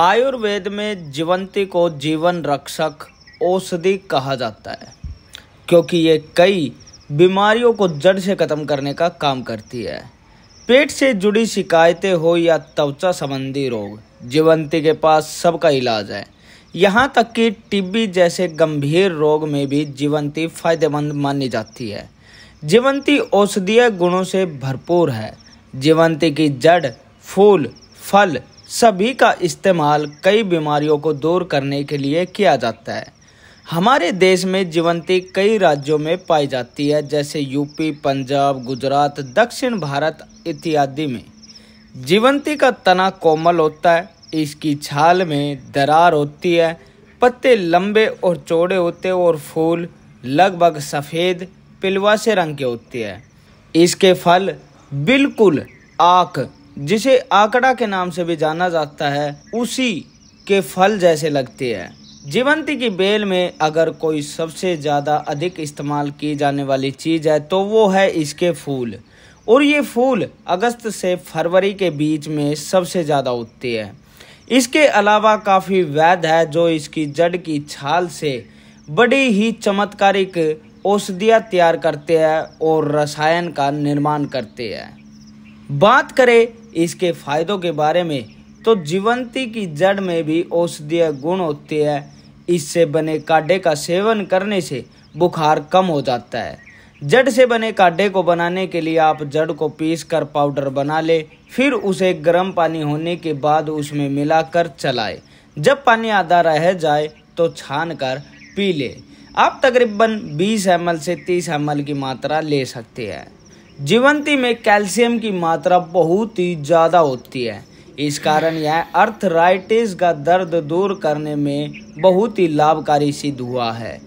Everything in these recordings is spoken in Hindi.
आयुर्वेद में जीवंती को जीवन रक्षक औषधि कहा जाता है क्योंकि ये कई बीमारियों को जड़ से ख़त्म करने का काम करती है पेट से जुड़ी शिकायतें हो या त्वचा संबंधी रोग जीवंती के पास सबका इलाज है यहाँ तक कि टीबी जैसे गंभीर रोग में भी जीवंती फायदेमंद मानी जाती है जीवंती औषधीय गुणों से भरपूर है जीवंती की जड़ फूल फल सभी का इस्तेमाल कई बीमारियों को दूर करने के लिए किया जाता है हमारे देश में जीवंती कई राज्यों में पाई जाती है जैसे यूपी पंजाब गुजरात दक्षिण भारत इत्यादि में जीवंती का तना कोमल होता है इसकी छाल में दरार होती है पत्ते लंबे और चौड़े होते और फूल लगभग सफ़ेद पिलवा से रंग के होते हैं इसके फल बिल्कुल आँख जिसे आंकड़ा के नाम से भी जाना जाता है उसी के फल जैसे लगते हैं जीवंती की बेल में अगर कोई सबसे ज़्यादा अधिक इस्तेमाल की जाने वाली चीज़ है तो वो है इसके फूल और ये फूल अगस्त से फरवरी के बीच में सबसे ज़्यादा उगते हैं इसके अलावा काफ़ी वैध है जो इसकी जड़ की छाल से बड़ी ही चमत्कारिक औषधियाँ तैयार करते हैं और रसायन का निर्माण करते हैं बात करें इसके फायदों के बारे में तो जीवंती की जड़ में भी औषधीय गुण होते हैं इससे बने काढ़े का सेवन करने से बुखार कम हो जाता है जड़ से बने काढ़े को बनाने के लिए आप जड़ को पीस कर पाउडर बना ले फिर उसे गर्म पानी होने के बाद उसमें मिलाकर चलाए जब पानी आधा रह जाए तो छान कर पी ले आप तकरीबन 20 एम से 30 एम की मात्रा ले सकते हैं जीवंती में कैल्शियम की मात्रा बहुत ही ज़्यादा होती है इस कारण यह अर्थराइटिस का दर्द दूर करने में बहुत ही लाभकारी सिद्ध हुआ है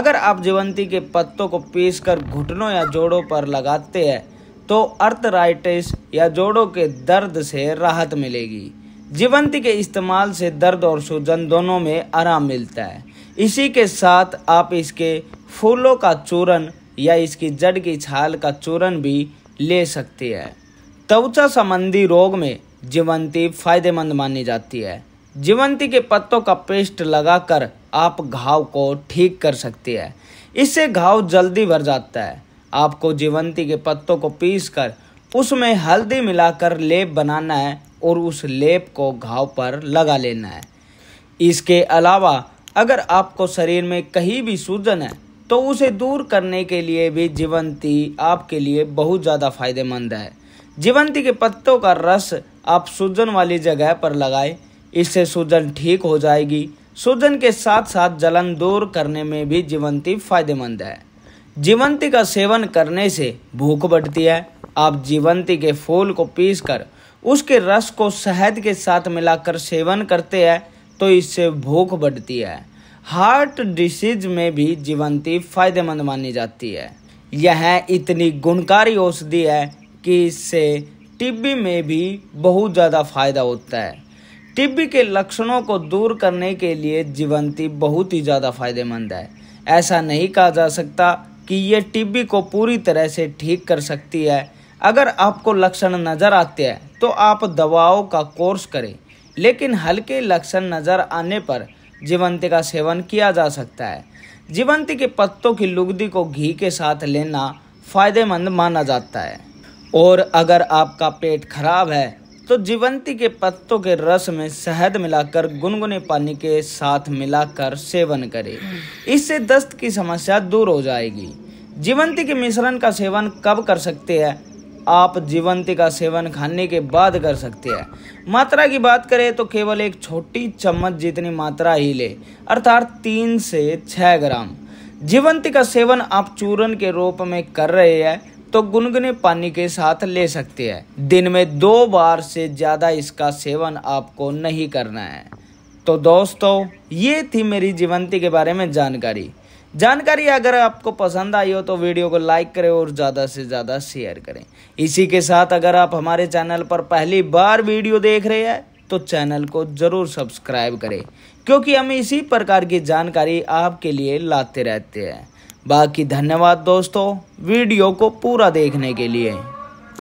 अगर आप जीवंती के पत्तों को पीसकर घुटनों या जोड़ों पर लगाते हैं तो अर्थराइटिस या जोड़ों के दर्द से राहत मिलेगी जीवंती के इस्तेमाल से दर्द और सूजन दोनों में आराम मिलता है इसी के साथ आप इसके फूलों का चूरन या इसकी जड़ की छाल का चूरण भी ले सकती है त्वचा संबंधी रोग में जीवंती फायदेमंद मानी जाती है जीवंती के पत्तों का पेस्ट लगाकर आप घाव को ठीक कर सकती है इससे घाव जल्दी भर जाता है आपको जीवंती के पत्तों को पीस कर उसमें हल्दी मिलाकर लेप बनाना है और उस लेप को घाव पर लगा लेना है इसके अलावा अगर आपको शरीर में कहीं भी सूजन है तो उसे दूर करने के लिए भी जीवंती आपके लिए बहुत ज़्यादा फायदेमंद है जीवंती के पत्तों का रस आप सूजन वाली जगह पर लगाए इससे सूजन ठीक हो जाएगी सूजन के साथ साथ जलन दूर करने में भी जीवंती फायदेमंद है जीवंती का सेवन करने से भूख बढ़ती है आप जीवंती के फूल को पीसकर उसके रस को शहद के साथ मिलाकर सेवन करते हैं तो इससे भूख बढ़ती है हार्ट डिसीज में भी जीवंती फायदेमंद मानी जाती है यह इतनी गुणकारी औषधि है कि इससे टिब्बी में भी बहुत ज़्यादा फायदा होता है टिब्बी के लक्षणों को दूर करने के लिए जीवंती बहुत ही ज़्यादा फायदेमंद है ऐसा नहीं कहा जा सकता कि यह टिब्बी को पूरी तरह से ठीक कर सकती है अगर आपको लक्षण नज़र आते हैं तो आप दवाओं का कोर्स करें लेकिन हल्के लक्षण नज़र आने पर जीवंती का सेवन किया जा सकता है जीवंती के पत्तों की लुगदी को घी के साथ लेना फायदेमंद माना जाता है और अगर आपका पेट खराब है तो जीवंती के पत्तों के रस में शहद मिलाकर गुनगुने पानी के साथ मिलाकर सेवन करें इससे दस्त की समस्या दूर हो जाएगी जीवंती के मिश्रण का सेवन कब कर सकते हैं आप जीवंती का सेवन खाने के बाद कर सकते हैं मात्रा की बात करें तो केवल एक छोटी चम्मच जितनी मात्रा ही ले अर्थात तीन से छः ग्राम जीवंती का सेवन आप चूरन के रूप में कर रहे हैं तो गुनगुने पानी के साथ ले सकते हैं दिन में दो बार से ज़्यादा इसका सेवन आपको नहीं करना है तो दोस्तों ये थी मेरी जीवंती के बारे में जानकारी जानकारी अगर आपको पसंद आई हो तो वीडियो को लाइक करें और ज़्यादा से ज़्यादा शेयर करें इसी के साथ अगर आप हमारे चैनल पर पहली बार वीडियो देख रहे हैं तो चैनल को ज़रूर सब्सक्राइब करें क्योंकि हम इसी प्रकार की जानकारी आपके लिए लाते रहते हैं बाकी धन्यवाद दोस्तों वीडियो को पूरा देखने के लिए